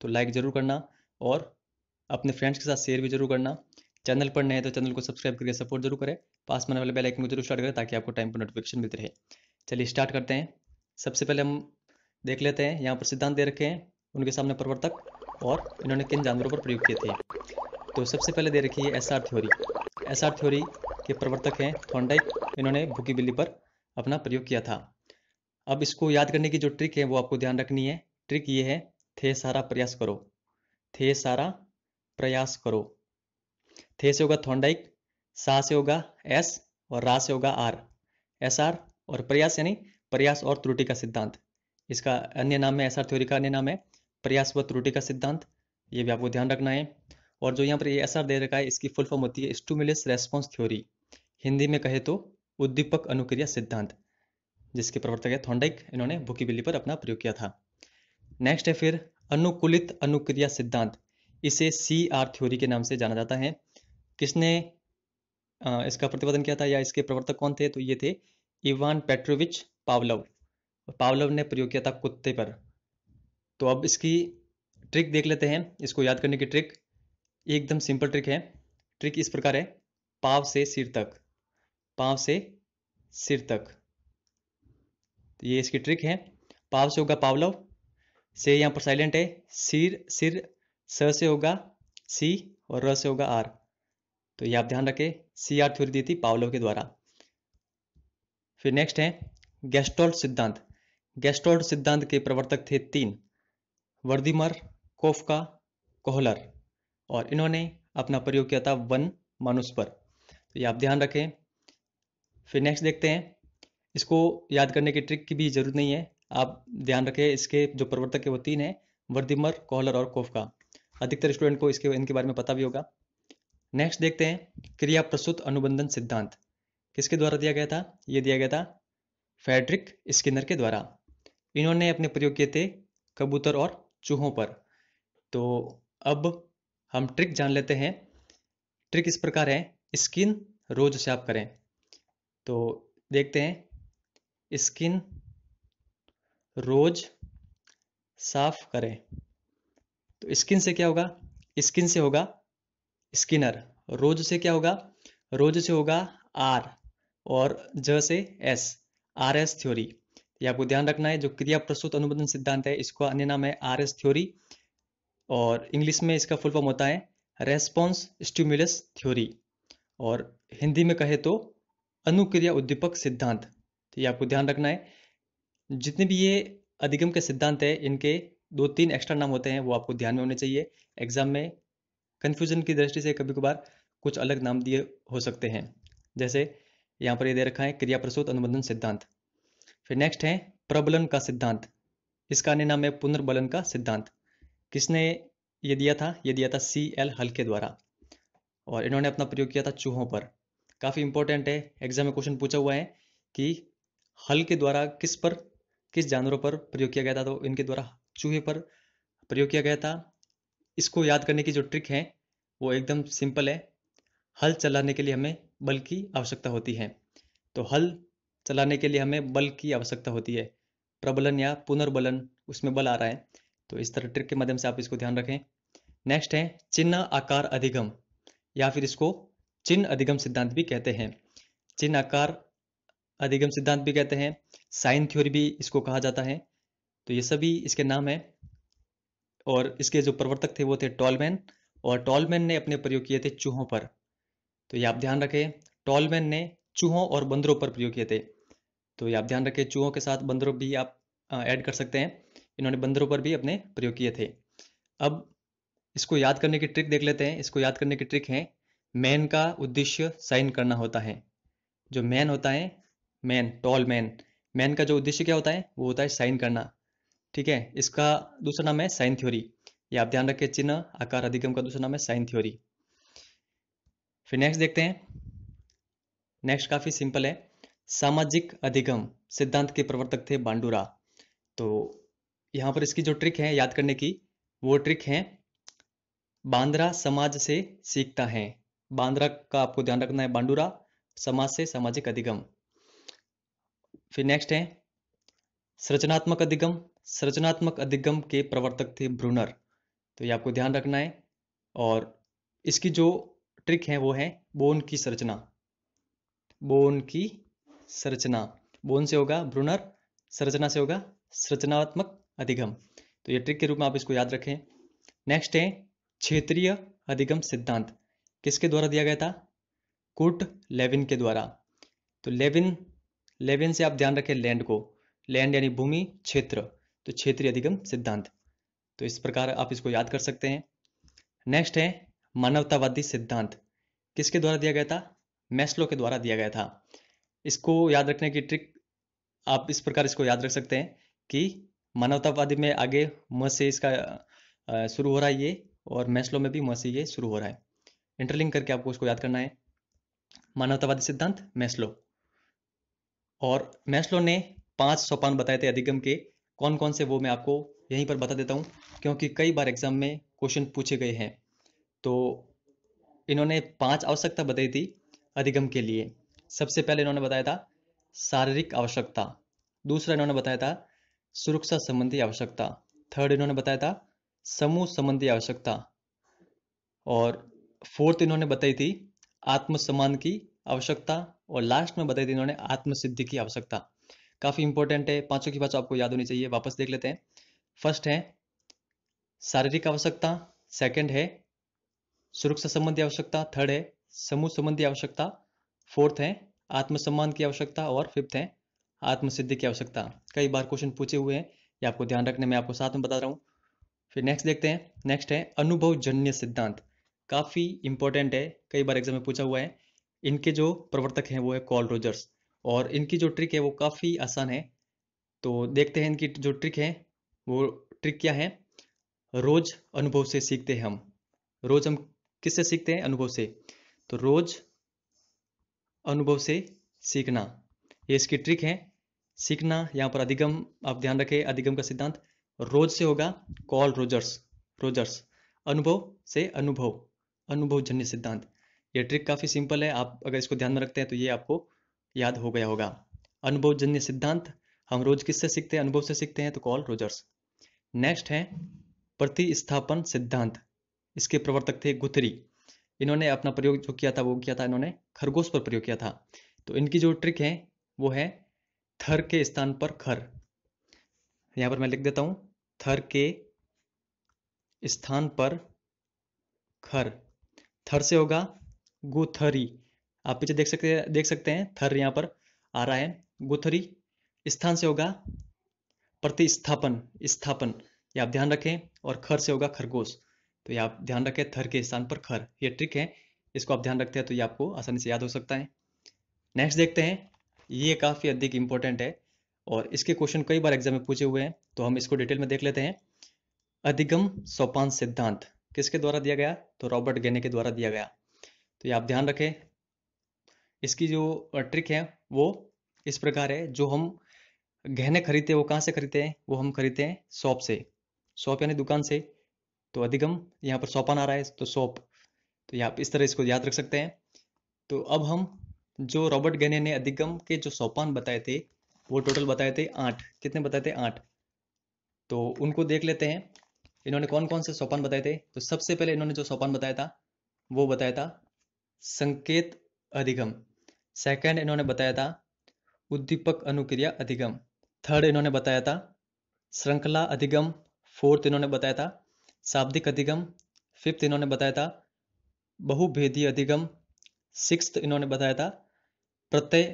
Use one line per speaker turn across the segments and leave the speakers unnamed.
तो लाइक ज़रूर करना और अपने फ्रेंड्स के साथ शेयर भी जरूर करना चैनल पर नए हैं तो चैनल को सब्सक्राइब करके सपोर्ट जरूर करें पास मैंने वाले बेलाइकन को जरूर स्टार्ट करें ताकि आपको टाइम पर नोटिफिकेशन मिलते रहे चलिए स्टार्ट करते हैं सबसे पहले हम देख लेते हैं यहाँ पर सिद्धांत दे रखे हैं उनके सामने प्रवर्तक और इन्होंने किन जानवरों पर प्रयोग किए थे तो सबसे पहले दे रखी है S R theory S R theory के प्रवर्तक हैं थॉन्डाइक इन्होंने भूखी बिल्ली पर अपना प्रयोग किया था अब इसको याद करने की जो ट्रिक है वो आपको ध्यान रखनी है ट्रिक ये है थे सारा प्रयास करो थे सारा प्रयास करो थे से होगा थोंडाइक सा से होगा एस और रा से होगा आर एस आर और प्रयास यानी प्रयास और त्रुटि का सिद्धांत इसका अन्य नाम है एस आर थ्योरी का अन्य नाम है प्रयास व त्रुटि का सिद्धांत ये भी आपको ध्यान रखना है और जो यहाँ पर एस आर दे रखा है इसकी फुल फॉर्म होती है स्टूमुलस रेस्पॉन्स थ्योरी हिंदी में कहे तो उद्दीपक अनुक्रिया सिद्धांत जिसके प्रवर्तक है थोंडाइक इन्होंने भूखी बिल्ली पर अपना प्रयोग किया था नेक्स्ट है फिर अनुकूलित अनुक्रिया सिद्धांत इसे सी आर थ्योरी के नाम से जाना जाता है किसने इसका प्रतिपादन किया था या इसके प्रवर्तक कौन थे तो ये थे इवान पेट्रोविच पावलव पावलव ने प्रयोग किया था कुत्ते पर तो अब इसकी ट्रिक देख लेते हैं इसको याद करने की ट्रिक एकदम सिंपल ट्रिक है ट्रिक इस प्रकार है पाव से सिर तक पाव से सिर तक तो ये इसकी ट्रिक है पाव से होगा पावलव से यहाँ पर साइलेंट है सिर सिर स से होगा सी और र से होगा आर तो ये आप ध्यान रखें सी आर थ्योरी दी थी पावलो के द्वारा फिर नेक्स्ट है गैस्ट्रोल सिद्धांत गैस्ट्रोल सिद्धांत के प्रवर्तक थे तीन वर्दीमर कोफका कोहलर और इन्होंने अपना प्रयोग किया था वन मनुष्य पर तो ये आप ध्यान रखें फिर नेक्स्ट देखते हैं इसको याद करने की ट्रिक की भी ज़रूरत नहीं है आप ध्यान रखें इसके जो प्रवर्तक है वो तीन है वर्दिमर कोहलर और कोफका अधिकतर स्टूडेंट को इसके इनके बारे में पता भी होगा नेक्स्ट देखते हैं क्रिया प्रस्तुत अनुबंधन सिद्धांत किसके द्वारा दिया गया था ये दिया गया था फेडरिक स्किनर के द्वारा इन्होंने अपने प्रयोग किए थे कबूतर और चूहों पर तो अब हम ट्रिक जान लेते हैं ट्रिक इस प्रकार है स्किन रोज से आप करें तो देखते हैं स्किन रोज साफ करें तो स्किन से क्या होगा स्किन से होगा स्किनर रोज से क्या होगा रोज से होगा आर और ज से एस आर एस थ्योरी ये आपको ध्यान रखना है जो क्रिया प्रस्तुत अनुबंधन सिद्धांत है इसको अन्य नाम है आर एस थ्योरी और इंग्लिश में इसका फुल फॉर्म होता है रेस्पॉन्स स्टिमुलस थ्योरी और हिंदी में कहे तो अनुक्रिया उद्दीपक सिद्धांत तो ये आपको ध्यान रखना है जितने भी ये अधिगम के सिद्धांत है इनके दो तीन एक्स्ट्रा नाम होते हैं वो आपको ध्यान में होने चाहिए एग्जाम में कन्फ्यूजन की दृष्टि से कभी कभार कुछ अलग नाम दिए हो सकते हैं जैसे यहाँ पर ये दे रखा है क्रिया प्रसूत अनुबंधन सिद्धांत फिर नेक्स्ट है प्रबलन का सिद्धांत इसका अन्य नाम है पुनर्बलन का सिद्धांत किसने ये दिया था ये दिया था सी एल हल के द्वारा और इन्होंने अपना प्रयोग किया था चूहों पर काफ़ी इंपॉर्टेंट है एग्जाम में क्वेश्चन पूछा हुआ है कि हल के द्वारा किस पर किस जानवरों पर प्रयोग किया गया था तो इनके द्वारा चूहे पर प्रयोग किया गया था इसको याद करने की जो ट्रिक है वो एकदम सिंपल है हल चलाने के लिए हमें बल की आवश्यकता होती है तो हल चलाने के लिए हमें बल की आवश्यकता होती है प्रबलन या पुनर्बलन उसमें बल आ रहा है तो इस तरह ट्रिक के माध्यम से आप इसको ध्यान रखें नेक्स्ट है चिन्ह आकार अधिगम या फिर इसको चिन्ह अधिगम सिद्धांत भी कहते हैं चिन्ह आकार अधिगम सिद्धांत भी कहते हैं साइन थ्योरी भी इसको कहा जाता है तो ये सभी इसके नाम है और इसके जो प्रवर्तक थे वो थे टॉलमैन और टॉलमैन ने अपने प्रयोग किए थे चूहों पर तो ये आप ध्यान रखें टॉलमैन ने चूहों और बंदरों पर प्रयोग किए थे तो ये आप ध्यान रखें चूहों के साथ बंदरों भी आप ऐड कर सकते हैं इन्होंने बंदरों पर भी अपने प्रयोग किए थे अब इसको याद करने की ट्रिक देख लेते हैं इसको याद करने की ट्रिक है मैन का उद्देश्य साइन करना होता है जो मैन होता है मैन टॉल मैन मैन का जो उद्देश्य क्या होता है वो होता है साइन करना ठीक है इसका दूसरा नाम है साइन थ्योरी ये आप ध्यान रखें चिन्ह आकार अधिगम का दूसरा नाम है साइन थ्योरी फिर नेक्स्ट देखते हैं नेक्स्ट काफी सिंपल है सामाजिक अधिगम सिद्धांत के प्रवर्तक थे बांडूरा तो यहाँ पर इसकी जो ट्रिक है याद करने की वो ट्रिक है बांद्रा समाज से सीखता है बांद्रा का आपको ध्यान रखना है बांडूरा समाज से सामाजिक अधिगम फिर नेक्स्ट है सृजनात्मक अधिगम सृजनात्मक अधिगम के प्रवर्तक थे ब्रूनर तो ये आपको ध्यान रखना है और इसकी जो ट्रिक है वो है बोन की संरचना बोन की संरचना बोन से होगा ब्रूनर संरचना से होगा सृजनात्मक अधिगम तो ये ट्रिक के रूप में आप इसको याद रखें नेक्स्ट है क्षेत्रीय अधिगम सिद्धांत किसके द्वारा दिया गया था कुट लेविन के द्वारा तो लेविन इलेवन से आप ध्यान रखें लैंड को लैंड यानी भूमि क्षेत्र तो क्षेत्रीय अधिगम सिद्धांत तो इस प्रकार आप इसको याद कर सकते हैं नेक्स्ट है मानवतावादी सिद्धांत किसके द्वारा दिया गया था मैस्लो के द्वारा दिया गया था इसको याद रखने की ट्रिक आप इस प्रकार इसको याद रख सकते हैं कि मानवतावादी में आगे म से इसका शुरू हो रहा है ये और मैस्लो में भी म से ये शुरू हो रहा है इंटरलिंक करके आपको उसको याद करना है मानवतावादी सिद्धांत मैस्लो और मैस्लो ने पांच सोपान बताए थे अधिगम के कौन कौन से वो मैं आपको यहीं पर बता देता हूँ क्योंकि कई बार एग्जाम में क्वेश्चन पूछे गए हैं तो इन्होंने पांच आवश्यकता बताई थी अधिगम के लिए सबसे पहले इन्होंने बताया था शारीरिक आवश्यकता दूसरा इन्होंने बताया था सुरक्षा संबंधी आवश्यकता थर्ड इन्होंने बताया था समूह संबंधी आवश्यकता और फोर्थ इन्होंने बताई थी आत्मसम्मान की आवश्यकता और लास्ट में बताई थी इन्होंने आत्मसिद्धि की आवश्यकता काफ़ी इंपॉर्टेंट है पांचों की पांचों आपको याद होनी चाहिए वापस देख लेते हैं फर्स्ट है शारीरिक आवश्यकता सेकंड है सुरक्षा संबंधी आवश्यकता थर्ड है समूह संबंधी आवश्यकता फोर्थ है आत्मसम्मान की आवश्यकता और फिफ्थ है आत्मसिद्धि की आवश्यकता कई बार क्वेश्चन पूछे हुए हैं ये आपको ध्यान रखने में आपको साथ में बता रहा हूँ फिर नेक्स्ट देखते हैं नेक्स्ट है अनुभव जन्य सिद्धांत काफ़ी इंपॉर्टेंट है कई बार एग्जाम में पूछा हुआ है इनके जो प्रवर्तक हैं वो है कॉल रोजर्स और इनकी जो ट्रिक है वो काफ़ी आसान है तो देखते हैं इनकी जो ट्रिक है वो ट्रिक क्या है रोज अनुभव से सीखते हैं हम रोज हम किससे सीखते हैं अनुभव से तो रोज अनुभव से सीखना ये इसकी ट्रिक है सीखना यहाँ पर अधिगम आप ध्यान रखें अधिगम का सिद्धांत रोज से होगा कॉल रोजर्स रोजर्स अनुभव से अनुभव अनुभव जन्य सिद्धांत ये ट्रिक काफ़ी सिंपल है आप अगर इसको ध्यान में रखते हैं तो ये आपको याद हो गया होगा अनुभवजन्य सिद्धांत हम रोज किससे सीखते हैं अनुभव से सीखते हैं तो कॉल रोजर्स नेक्स्ट है प्रतिस्थापन सिद्धांत इसके प्रवर्तक थे गुथरी इन्होंने अपना प्रयोग जो किया था वो किया था इन्होंने खरगोश पर प्रयोग किया था तो इनकी जो ट्रिक है वो है थर के स्थान पर खर यहां पर मैं लिख देता हूं थर के स्थान पर खर थर से होगा गुथरी आप पीछे देख सकते देख सकते हैं थर यहाँ पर आ रहा है गुथरी स्थान से होगा प्रतिस्थापन स्थापन ये आप ध्यान रखें और खर से होगा खरगोश तो ये आप ध्यान रखें थर के स्थान पर खर ये ट्रिक है इसको आप ध्यान रखते हैं तो ये आपको आसानी से याद हो सकता है नेक्स्ट देखते हैं ये काफ़ी अधिक इंपॉर्टेंट है और इसके क्वेश्चन कई बार एग्जाम में पूछे हुए हैं तो हम इसको डिटेल में देख लेते हैं अधिगम सोपान सिद्धांत किसके द्वारा दिया गया तो रॉबर्ट गेने के द्वारा दिया गया तो ये आप ध्यान रखें इसकी जो ट्रिक है वो इस प्रकार है जो हम गहने खरीदते हैं वो कहाँ से खरीदते हैं वो हम खरीदते हैं शॉप से शॉप यानी दुकान से तो अधिगम यहाँ पर सौपान आ रहा है तो शॉप तो ये आप इस तरह इसको याद रख सकते हैं तो अब हम जो रॉबर्ट गहने ने अधिगम के जो सोपान बताए थे वो टोटल बताए थे आठ कितने बताए थे आठ तो उनको देख लेते हैं इन्होंने कौन कौन से सोपान बताए थे तो सबसे पहले इन्होंने जो सोपान बताया था वो बताया था संकेत अधिगम सेकंड इन्होंने बताया था उद्दीपक अनुक्रिया अधिगम थर्ड इन्होंने बताया था श्रृंखला अधिगम फोर्थ इन्होंने बताया था शाब्दिक अधिगम फिफ्थ इन्होंने बताया था बहुभेदी अधिगम सिक्स इन्होंने बताया था प्रत्यय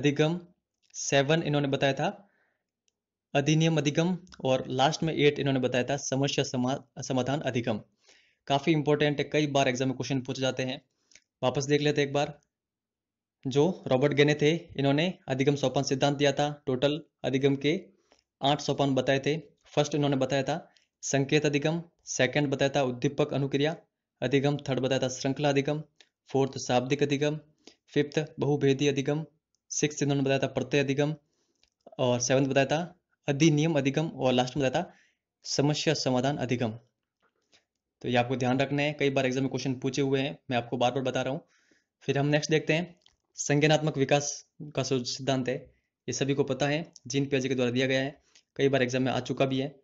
अधिगम सेवन इन्होंने बताया था अधिनियम अधिगम और लास्ट में एट इन्होंने बताया था समस्या समाधान अधिगम काफ़ी इंपॉर्टेंट है कई बार एग्जाम में क्वेश्चन पूछे जाते हैं वापस देख लेते एक बार जो रॉबर्ट गेने थे इन्होंने अधिगम सोपान सिद्धांत दिया था टोटल अधिगम के आठ सोपान बताए थे फर्स्ट इन्होंने बताया था संकेत अधिगम सेकंड बताया था उद्दीपक अनुक्रिया अधिगम थर्ड बताया था श्रृंखला अधिगम फोर्थ शाब्दिक अधिगम फिफ्थ बहुभेदी अधिगम सिक्स इन्होंने बताया था प्रत्यय अधिगम और सेवन्थ बताया था अधिनियम अधिगम और लास्ट में बताया था समस्या समाधान अधिगम तो ये आपको ध्यान रखना है कई बार एग्जाम में क्वेश्चन पूछे हुए हैं मैं आपको बार बार बता रहा हूँ फिर हम नेक्स्ट देखते हैं संज्ञानात्मक विकास का सिद्धांत है ये सभी को पता है जीन पियाजे के द्वारा दिया गया है कई बार एग्जाम में आ चुका भी है